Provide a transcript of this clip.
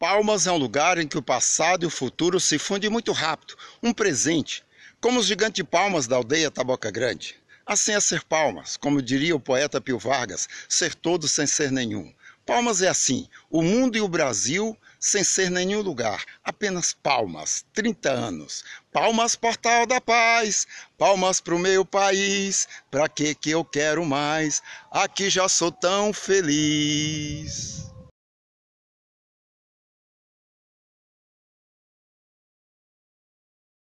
Palmas é um lugar em que o passado e o futuro se fundem muito rápido, um presente, como os gigantes palmas da aldeia Taboca Grande. Assim é ser palmas, como diria o poeta Pio Vargas, ser todo sem ser nenhum. Palmas é assim, o mundo e o Brasil sem ser nenhum lugar, apenas palmas, 30 anos. Palmas, portal da paz, palmas pro meu país, pra que que eu quero mais? Aqui já sou tão feliz.